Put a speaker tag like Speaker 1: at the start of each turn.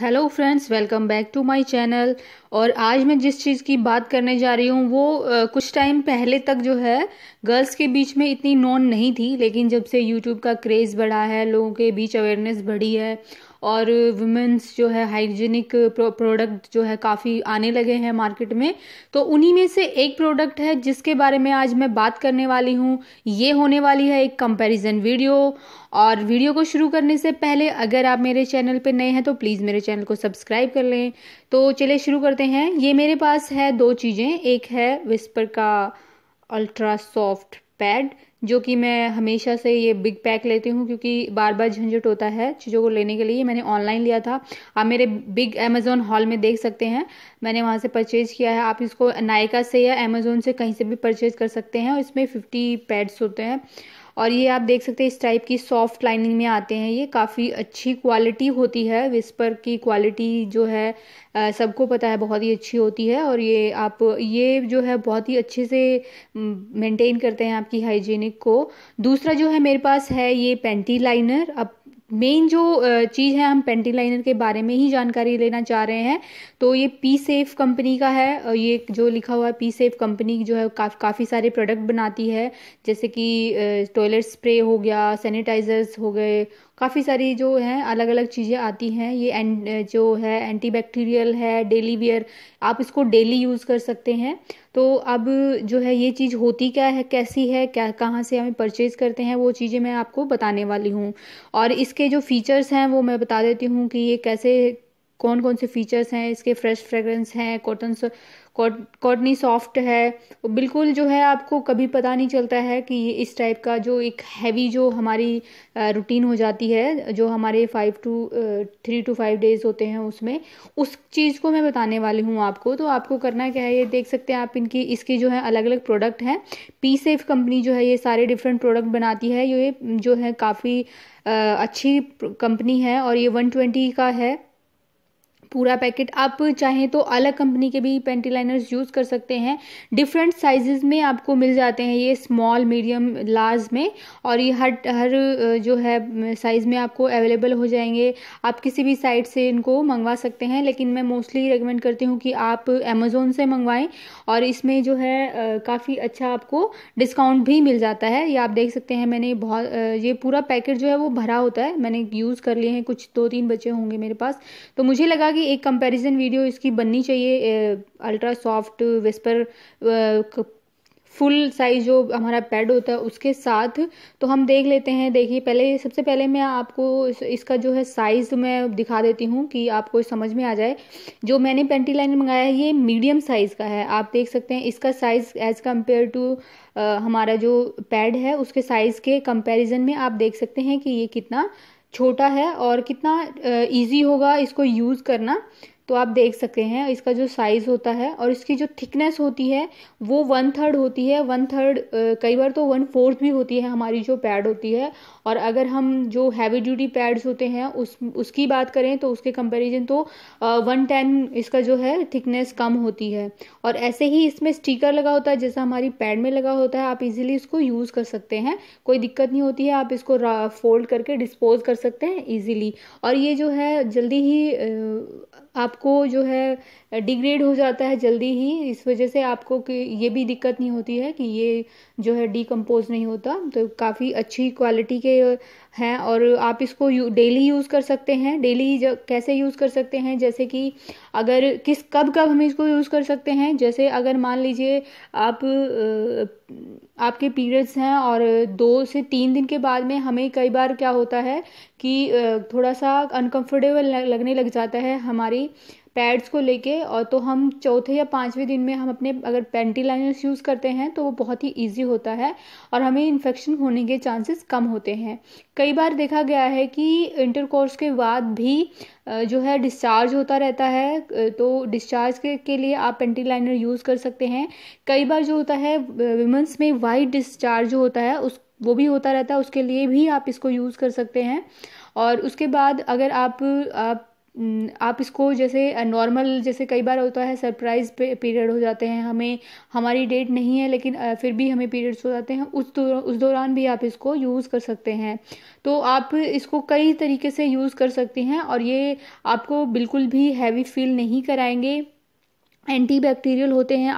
Speaker 1: hello friends welcome back to my channel और आज मैं जिस चीज़ की बात करने जा रही हूँ वो आ, कुछ टाइम पहले तक जो है गर्ल्स के बीच में इतनी नॉन नहीं थी लेकिन जब से यूट्यूब का क्रेज़ बढ़ा है लोगों के बीच अवेयरनेस बढ़ी है और वुमेंस जो है हाइजीनिक प्रोडक्ट जो है काफ़ी आने लगे हैं मार्केट में तो उन्हीं में से एक प्रोडक्ट है जिसके बारे में आज मैं बात करने वाली हूँ ये होने वाली है एक कंपैरिजन वीडियो और वीडियो को शुरू करने से पहले अगर आप मेरे चैनल पर नए हैं तो प्लीज़ मेरे चैनल को सब्सक्राइब कर लें तो चलिए शुरू करते हैं ये मेरे पास है दो चीज़ें एक है विस्पर का अल्ट्रा सॉफ्ट पैड जो कि मैं हमेशा से ये बिग पैक लेती हूँ क्योंकि बार बार झंझट होता है चीज़ों को लेने के लिए मैंने ऑनलाइन लिया था आप मेरे बिग अमेज़ोन हॉल में देख सकते हैं मैंने वहाँ से परचेज़ किया है आप इसको नायका से या अमेज़ोन से कहीं से भी परचेज़ कर सकते हैं और इसमें फिफ्टी पैड्स होते हैं और ये आप देख सकते हैं इस टाइप की सॉफ्ट लाइनिंग में आते हैं ये काफ़ी अच्छी क्वालिटी होती है विस्पर की क्वालिटी जो है सबको पता है बहुत ही अच्छी होती है और ये आप ये जो है बहुत ही अच्छे से मेंटेन करते हैं आपकी हाइजीनिक को दूसरा जो है मेरे पास है ये पेंटी लाइनर अब मेन जो चीज़ है हम पेंटिंग लाइनर के बारे में ही जानकारी लेना चाह रहे हैं तो ये पी सेफ कंपनी का है ये जो लिखा हुआ है पी सेफ कंपनी जो है का, काफ़ी सारे प्रोडक्ट बनाती है जैसे कि टॉयलेट स्प्रे हो गया सैनिटाइजर्स हो गए काफ़ी सारी जो हैं अलग अलग चीज़ें आती हैं ये जो है एंटी बैक्टीरियल है डेली वियर आप इसको डेली यूज़ कर सकते हैं तो अब जो है ये चीज़ होती क्या है कैसी है क्या कहाँ से हमें परचेज़ करते हैं वो चीज़ें मैं आपको बताने वाली हूँ और इसके जो फीचर्स हैं वो मैं बता देती हूँ कि ये कैसे कौन कौन से फीचर्स हैं इसके फ्रेश फ्रेगरेंस हैं कॉटन कॉटनी सॉफ्ट है बिल्कुल जो है आपको कभी पता नहीं चलता है कि इस टाइप का जो एक हैवी जो हमारी रूटीन हो जाती है जो हमारे five two three two five days होते हैं उसमें उस चीज़ को मैं बताने वाली हूँ आपको तो आपको करना क्या है ये देख सकते हैं आप इनकी इसकी जो है अलग अलग प्रोडक्ट हैं पी सेफ कंपनी जो है ये सारे डिफरेंट प्रोडक्ट बनाती है ये जो है काफ़ी अच्छी कंपनी है और ये वन ट्वेंटी का है पूरा पैकेट आप चाहें तो अलग कंपनी के भी पेंटी लाइनर्स यूज़ कर सकते हैं डिफरेंट साइजेस में आपको मिल जाते हैं ये स्मॉल मीडियम लार्ज में और ये हर हर जो है साइज़ में आपको अवेलेबल हो जाएंगे आप किसी भी साइट से इनको मंगवा सकते हैं लेकिन मैं मोस्टली रिकमेंड करती हूँ कि आप अमेज़ोन से मंगवाएं और इसमें जो है काफ़ी अच्छा आपको डिस्काउंट भी मिल जाता है ये आप देख सकते हैं मैंने बहुत ये पूरा पैकेट जो है वो भरा होता है मैंने यूज़ कर लिए हैं कुछ दो तीन बचे होंगे मेरे पास तो मुझे लगा कि भी एक कंपैरिजन वीडियो इसकी बननी चाहिए ultra soft Whisper full size जो हमारा पैड होता है उसके साथ तो हम देख लेते हैं देखिए पहले सबसे पहले मैं आपको इस, इसका जो है साइज़ मैं दिखा देती हूँ कि आपको समझ में आ जाए जो मैंने पेंटी लाइन मंगाया है ये मीडियम साइज़ का है आप देख सकते हैं इसका साइज़ एज़ कम्पेयर टू हमारा जो पैड है उसके साइज़ के कंपेरिज़न में आप देख सकते हैं कि ये कितना छोटा है और कितना ईजी होगा इसको यूज़ करना तो आप देख सकते हैं इसका जो साइज़ होता है और इसकी जो थिकनेस होती है वो वन थर्ड होती है वन थर्ड कई बार तो वन फोर्थ भी होती है हमारी जो पैड होती है और अगर हम जो हैवी ड्यूटी पैड्स होते हैं उस उसकी बात करें तो उसके कंपैरिजन तो वन टेन इसका जो है थिकनेस कम होती है और ऐसे ही इसमें स्टीकर लगा होता है जैसा हमारी पैड में लगा होता है आप इजिली इसको यूज़ कर सकते हैं कोई दिक्कत नहीं होती है आप इसको फोल्ड करके डिस्पोज कर सकते हैं ईजिली और ये जो है जल्दी ही आप आपको जो है डिग्रेड हो जाता है जल्दी ही इस वजह से आपको कि ये भी दिक्कत नहीं होती है कि ये जो है डिकम्पोज नहीं होता तो काफ़ी अच्छी क्वालिटी के हैं और आप इसको यू, डेली यूज़ कर सकते हैं डेली कैसे यूज़ कर सकते हैं जैसे कि अगर किस कब कब हम इसको यूज़ कर सकते हैं जैसे अगर मान लीजिए आप आपके पीरियड्स हैं और दो से तीन दिन के बाद में हमें कई बार क्या होता है कि थोड़ा सा अनकंफर्टेबल लगने लग जाता है हमारी पैड्स को लेके और तो हम चौथे या पाँचवें दिन में हम अपने अगर पेंटी लाइनर्स यूज़ करते हैं तो वो बहुत ही ईजी होता है और हमें इन्फेक्शन होने के चांसेस कम होते हैं कई बार देखा गया है कि इंटरकोर्स के बाद भी जो है डिस्चार्ज होता रहता है तो डिस्चार्ज के, के लिए आप पेंटी लाइनर यूज़ कर सकते हैं कई बार जो होता है विमेंस में वाइट डिस्चार्ज जो होता है उस वो भी होता रहता है उसके लिए भी आप इसको यूज़ कर सकते हैं और उसके बाद अगर आप आप आप इसको जैसे नॉर्मल जैसे कई बार होता है सरप्राइज़ पीरियड हो जाते हैं हमें हमारी डेट नहीं है लेकिन फिर भी हमें पीरियड्स हो जाते हैं उस दो, उस दौरान भी आप इसको यूज़ कर सकते हैं तो आप इसको कई तरीके से यूज़ कर सकती हैं और ये आपको बिल्कुल भी हैवी फील नहीं कराएंगे एंटी बैक्टीरियल होते हैं